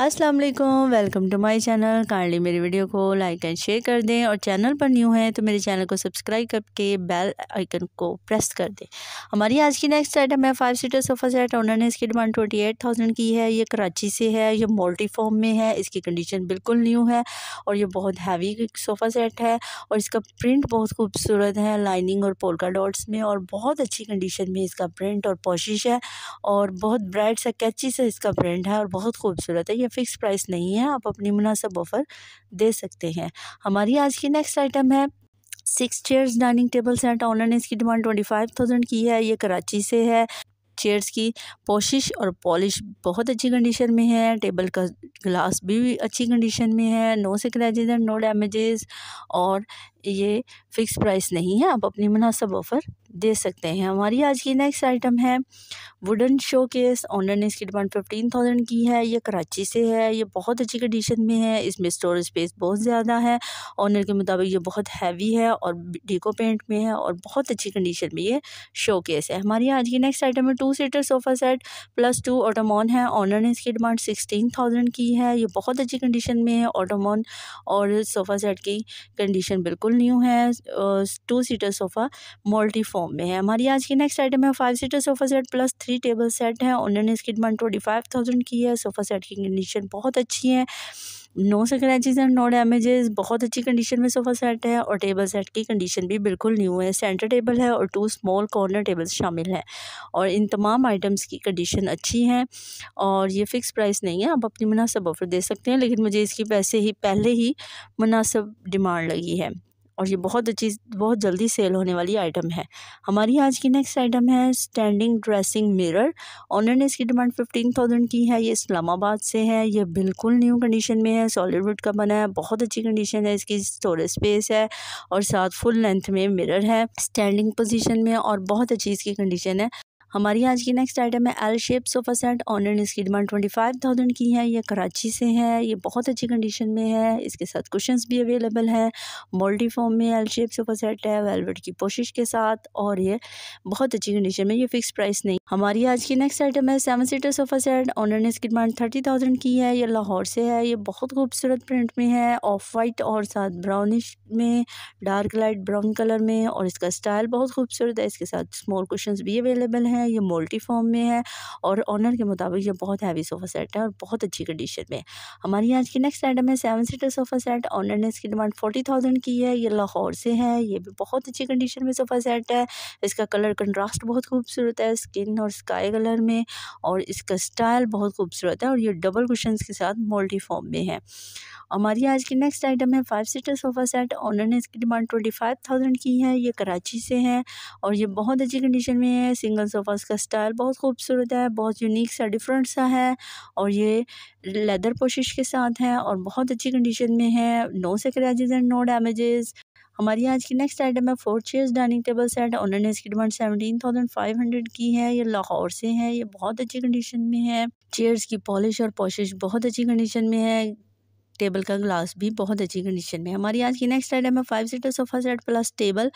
अस्सलाम वालेकुम welcome to my channel kindly मेरी वीडियो को लाइक एंड शेयर कर दें और चैनल पर न्यू है तो मेरे चैनल को सब्सक्राइब करके बेल आइकन को प्रेस कर दें हमारी आज की नेक्स्ट आइटम है five seater sofa set owner ने इसकी डिमांड ट्वेंटी एट थाउजेंड की है ये कराची से है ये मोल्टी फॉर्म में है इसकी कंडीशन बिल्कुल न्यू है और ये बहुत हैवी सोफ़ा सेट है और इसका प्रिंट बहुत खूबसूरत है लाइनिंग और पोलका डॉट्स में और बहुत अच्छी कंडीशन में इसका प्रिंट और पॉशिश है और बहुत ब्राइट सा कैची सा इसका प्रिंट है और बहुत खूबसूरत है ये फ़िक्स प्राइस नहीं है आप अपनी मुनासब ऑफ़र दे सकते हैं हमारी आज की नेक्स्ट आइटम है six chairs dining table set owner ने इसकी डिमांड ट्वेंटी फाइव थाउजेंड की है ये कराची से है चेयर्स की पोशिश और पॉलिश बहुत अच्छी कंडीशन में है टेबल का ग्लास भी अच्छी कंडीशन में है no scratches and no damages और ये फ़िक्स प्राइस नहीं है आप अपनी मुनासब ऑफ़र दे सकते हैं हमारी आज की नेक्स्ट आइटम है वुडन शो केस ने इसकी डिमांड फिफ्टीन थाउजेंड की है ये कराची से है ये बहुत अच्छी कंडीशन में है इसमें स्टोरेज स्पेस बहुत ज़्यादा है ऑनर के मुताबिक ये बहुत हैवी है और डिको पेंट में है और बहुत अच्छी कंडीशन में ये शो केस है हमारी आज की नेक्स्ट आइटम है two seater sofa set plus two ottoman है ऑनर ने इसकी डिमांड सिक्सटीन थाउजेंड की है ये बहुत अच्छी कंडीशन में है ऑटोमॉन और सोफ़ा सेट की कंडीशन बिल्कुल फुल न्यू है two seater sofa Molty Foam में है हमारी आज की नेक्स्ट आइटम है five seater sofa set plus three table set है उन्होंने इसकी डिमांड ट्वेंटी फाइव थाउजेंड की है सोफ़ा सेट की कंडीशन बहुत अच्छी है no scratches and no damages बहुत अच्छी कंडीशन में सोफ़ा सेट है और टेबल सेट की कंडीशन भी बिल्कुल न्यू है सेंटर टेबल है और टू स्मॉल कॉर्नर टेबल्स शामिल हैं और इन तमाम आइटम्स की कंडीशन अच्छी है और ये फ़िक्स प्राइस नहीं है आप अपनी मुनासब ऑफ़र दे सकते हैं लेकिन मुझे इसकी पैसे ही पहले ही मुनासब डिमांड लगी है और ये बहुत अच्छी बहुत जल्दी सेल होने वाली आइटम है हमारी आज की नेक्स्ट आइटम है स्टैंडिंग ड्रेसिंग मिरर ऑनर ने इसकी डिमांड फिफ्टीन थाउजेंड की है ये इस्लामाबाद से है ये बिल्कुल न्यू कंडीशन में है सॉलिडवुड का बना है बहुत अच्छी कंडीशन है इसकी स्टोरेज स्पेस है और साथ फुल लेंथ में मिरर है स्टैंडिंग पोजिशन में और बहुत अच्छी इसकी कंडीशन है हमारी आज की नेक्स्ट आइटम है L shape sofa set online इसकी डिमांड ट्वेंटी फाइव थाउजेंड की है ये कराची से है ये बहुत अच्छी कंडीशन में है इसके साथ कुशंस भी अवेलेबल हैं फॉर्म में एल शेप सोफा सेट है वेलवेट की पोशिश के साथ और ये बहुत अच्छी कंडीशन में ये फिक्स प्राइस नहीं हमारी आज की नेक्स्ट आइटम है seven seater sofa set online इसकी डिमांड थर्टी थाउजेंड की है ये लाहौर से है ये बहुत खूबसूरत प्रिंट में है ऑफ वाइट और साथ ब्राउनिश में डार्क लाइट ब्राउन कलर में और इसका स्टाइल बहुत खूबसूरत है इसके साथ स्मॉल कुशंस भी अवेलेबल हैं है ये मोल्टी फॉर्म में है और ऑनर के मुताबिक ये बहुत हैवी सोफ़ा सेट है और बहुत अच्छी कंडीशन में हमारी आज की नेक्स्ट आइटम है seven seater sofa set owner ने इसकी डिमांड फोर्टी थाउजेंड की है ये लाहौर से है ये भी बहुत अच्छी कंडीशन में सोफ़ा सेट है इसका कलर कंट्रास्ट बहुत खूबसूरत है स्किन और स्काई कलर में और इसका स्टाइल बहुत खूबसूरत है और ये डबल कुशन के साथ मोल्टी फॉर्म में है हमारी आज की नेक्स्ट आइटम है five seater sofa set owner ने इसकी डिमांड ट्वेंटी फाइव थाउजेंड की है ये कराची से है और ये बहुत अच्छी कंडीशन में है सिंगल सोफ़ा और इसका स्टाइल बहुत खूबसूरत है बहुत यूनिक सा डिफरेंट सा है और ये लेदर पोशिश के साथ है और बहुत अच्छी कंडीशन में है no scratches and no damages हमारी आज की नेक्स्ट आइटम है four chairs dining table set उन्होंने इसकी demand seventeen thousand five hundred की है ये लाहौर से है ये बहुत अच्छी कंडीशन में है चेयर्स की पॉलिश और पॉशिश बहुत अच्छी कंडीशन में है टेबल का ग्लास भी बहुत अच्छी कंडीशन में हमारी आज की नेक्स्ट आइटम है five seater sofa set plus table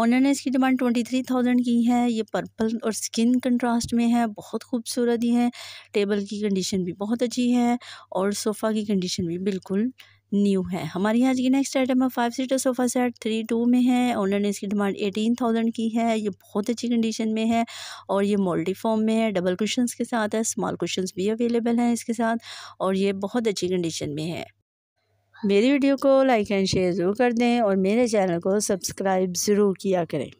owner ने इसकी डिमांड ट्वेंटी थ्री थाउजेंड की है ये पर्पल और स्किन कंट्रास्ट में है बहुत खूबसूरत ही है टेबल की कंडीशन भी बहुत अच्छी है और सोफ़ा की कंडीशन भी बिल्कुल न्यू है हमारे यहाँ आज की नेक्स्ट आइटम है five seater sofa set three two में है ऑनर ने इसकी डिमांड एटीन थाउजेंड की है ये बहुत अच्छी कंडीशन में है और ये मोल्टी फॉर्म में है डबल कुशंस के साथ है स्मॉल कुशंस भी अवेलेबल हैं इसके साथ और ये बहुत अच्छी कंडीशन में है मेरी वीडियो को लाइक एंड शेयर ज़रूर कर दें और मेरे चैनल को सब्सक्राइब ज़रूर किया करें